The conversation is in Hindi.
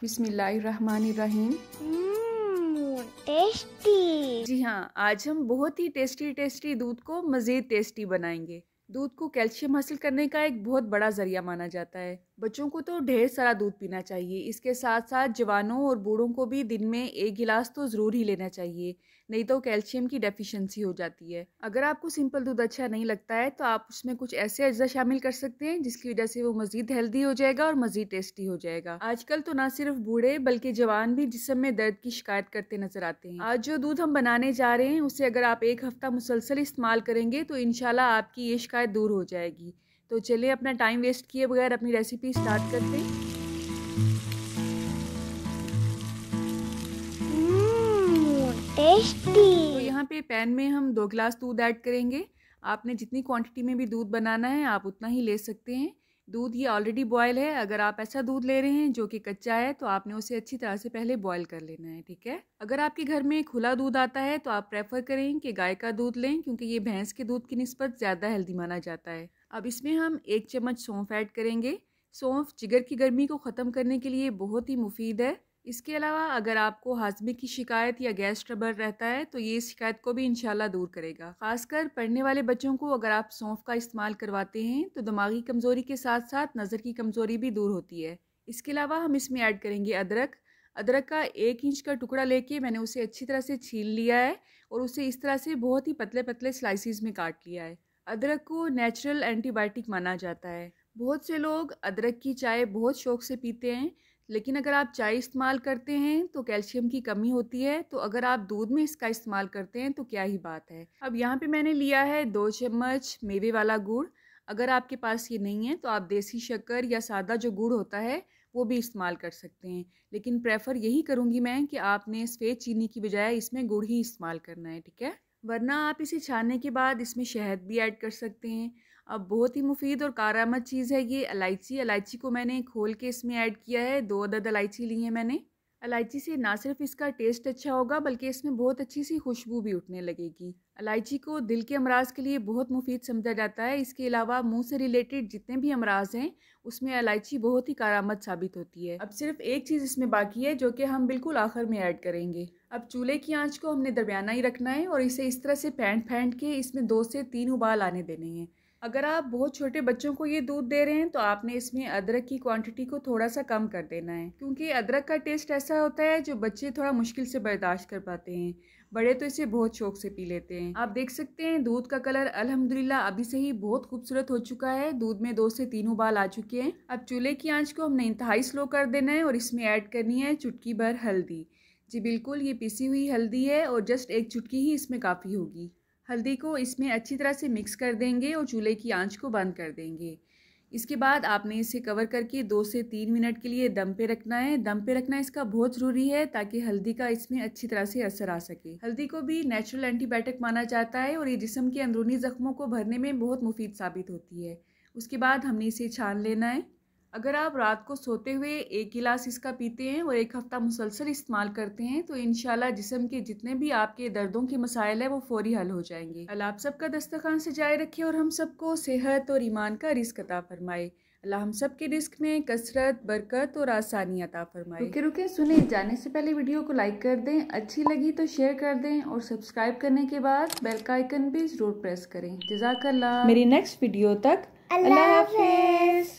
बिस्मिल्लाहिर्रहमानिर्रहीम टेस्टी mmm, जी हाँ आज हम बहुत ही टेस्टी टेस्टी दूध को मज़ीद टेस्टी बनाएंगे दूध को कैल्शियम हासिल करने का एक बहुत बड़ा ज़रिया माना जाता है बच्चों को तो ढेर सारा दूध पीना चाहिए इसके साथ साथ जवानों और बूढ़ों को भी दिन में एक गिलास तो ज़रूर ही लेना चाहिए नहीं तो कैल्शियम की डेफिशिएंसी हो जाती है अगर आपको सिंपल दूध अच्छा नहीं लगता है तो आप उसमें कुछ ऐसे अज्जा शामिल कर सकते हैं जिसकी वजह से वो मज़ीद हेल्दी हो जाएगा और मज़ीद टेस्टी हो जाएगा आजकल तो ना सिर्फ बूढ़े बल्कि जवान भी जिसम में दर्द की शिकायत करते नजर आते हैं आज जो दूध हम बनाने जा रहे हैं उसे अगर आप एक हफ्ता मुसलसल इस्तेमाल करेंगे तो इनशाला आपकी ये शिकायत शिकायत दूर हो जाएगी तो चलिए अपना टाइम वेस्ट किए बगैर अपनी रेसिपी स्टार्ट करते हैं टेस्टी mmm, तो यहाँ पे पैन में हम दो गिलास दूध ऐड करेंगे आपने जितनी क्वांटिटी में भी दूध बनाना है आप उतना ही ले सकते हैं दूध ये ऑलरेडी बॉयल है अगर आप ऐसा दूध ले रहे हैं जो कि कच्चा है तो आपने उसे अच्छी तरह से पहले बॉयल कर लेना है ठीक है अगर आपके घर में खुला दूध आता है तो आप प्रेफर करें कि गाय का दूध लें क्योंकि ये भैंस के दूध की नस्बत ज़्यादा हेल्दी माना जाता है अब इसमें हम एक चम्मच सौंफ ऐड करेंगे सौंफ जिगर की गर्मी को ख़त्म करने के लिए बहुत ही मुफीद है इसके अलावा अगर आपको हाजमे की शिकायत या गैस ट्रबल रहता है तो ये शिकायत को भी इनशाला दूर करेगा खासकर पढ़ने वाले बच्चों को अगर आप सौंफ का इस्तेमाल करवाते हैं तो दिमागी कमज़ोरी के साथ साथ नज़र की कमज़ोरी भी दूर होती है इसके अलावा हम इसमें ऐड करेंगे अदरक अदरक का एक इंच का टुकड़ा लेके मैंने उसे अच्छी तरह से छील लिया है और उसे इस तरह से बहुत ही पतले पतले स्लाइसिस में काट लिया है अदरक को नेचुरल एंटीबायोटिक माना जाता है बहुत से लोग अदरक की चाय बहुत शौक से पीते हैं लेकिन अगर आप चाय इस्तेमाल करते हैं तो कैल्शियम की कमी होती है तो अगर आप दूध में इसका इस्तेमाल करते हैं तो क्या ही बात है अब यहाँ पे मैंने लिया है दो चम्मच मेवे वाला गुड़ अगर आपके पास ये नहीं है तो आप देसी शक्कर या सादा जो गुड़ होता है वो भी इस्तेमाल कर सकते हैं लेकिन प्रेफर यही करूँगी मैं कि आपने सफ़ेद चीनी की बजाय इसमें गुड़ ही इस्तेमाल करना है ठीक है वरना आप इसे छानने के बाद इसमें शहद भी ऐड कर सकते हैं अब बहुत ही मुफीद और कारामद चीज़ है ये इलायची इलायची को मैंने खोल के इसमें ऐड किया है दो अदद इलायची ली है मैंने इलायची से ना सिर्फ इसका टेस्ट अच्छा होगा बल्कि इसमें बहुत अच्छी सी खुशबू भी उठने लगेगी इलायची को दिल के अमराज के लिए बहुत मुफीद समझा जाता है इसके अलावा मुंह से रिलेटेड जितने भी अमराज हैं उसमें इलायची बहुत ही कारामद साबित होती है अब सिर्फ एक चीज़ इसमें बाकी है जो कि हम बिल्कुल आखिर में ऐड करेंगे अब चूल्हे की आँच को हमने दरमियाना ही रखना है और इसे इस तरह से फेंट फेंट के इसमें दो से तीन उबाल आने देने हैं अगर आप बहुत छोटे बच्चों को ये दूध दे रहे हैं तो आपने इसमें अदरक की क्वांटिटी को थोड़ा सा कम कर देना है क्योंकि अदरक का टेस्ट ऐसा होता है जो बच्चे थोड़ा मुश्किल से बर्दाश्त कर पाते हैं बड़े तो इसे बहुत शौक से पी लेते हैं आप देख सकते हैं दूध का कलर अलहमदिल्ला अभी से ही बहुत खूबसूरत हो चुका है दूध में दो से तीन उबाल आ चुके हैं अब चूल्हे की आँच को हमने इंतहाई स्लो कर देना है और इसमें ऐड करनी है चुटकी भर हल्दी जी बिल्कुल ये पिसी हुई हल्दी है और जस्ट एक चुटकी ही इसमें काफ़ी होगी हल्दी को इसमें अच्छी तरह से मिक्स कर देंगे और चूल्हे की आंच को बंद कर देंगे इसके बाद आपने इसे कवर करके दो से तीन मिनट के लिए दम पे रखना है दम पे रखना इसका बहुत ज़रूरी है ताकि हल्दी का इसमें अच्छी तरह से असर आ सके हल्दी को भी नेचुरल एंटीबायोटिक माना जाता है और ये जिसम के अंदरूनी ज़ख्मों को भरने में बहुत मुफीद साबित होती है उसके बाद हमने इसे छान लेना है अगर आप रात को सोते हुए एक गिलास इसका पीते हैं और एक हफ़्ता मुसलसल इस्तेमाल करते हैं तो इन जिसम के जितने भी आपके दर्दों के मसाइल है वो फौरी हल हो जाएंगे अल आप सबका दस्तखान सजाए रखे और हम सबको सेहत और ईमान का रिस्क अता फरमाए अल्लाह हम सब के रिस्क में कसरत बरकत और आसानी अता फरमाए रुके रुके सुने जाने से पहले वीडियो को लाइक कर दें अच्छी लगी तो शेयर कर दें और सब्सक्राइब करने के बाद बेल का आइकन भी ज़रूर प्रेस करें जजाकल्ला मेरी नेक्स्ट वीडियो तक अल्लाह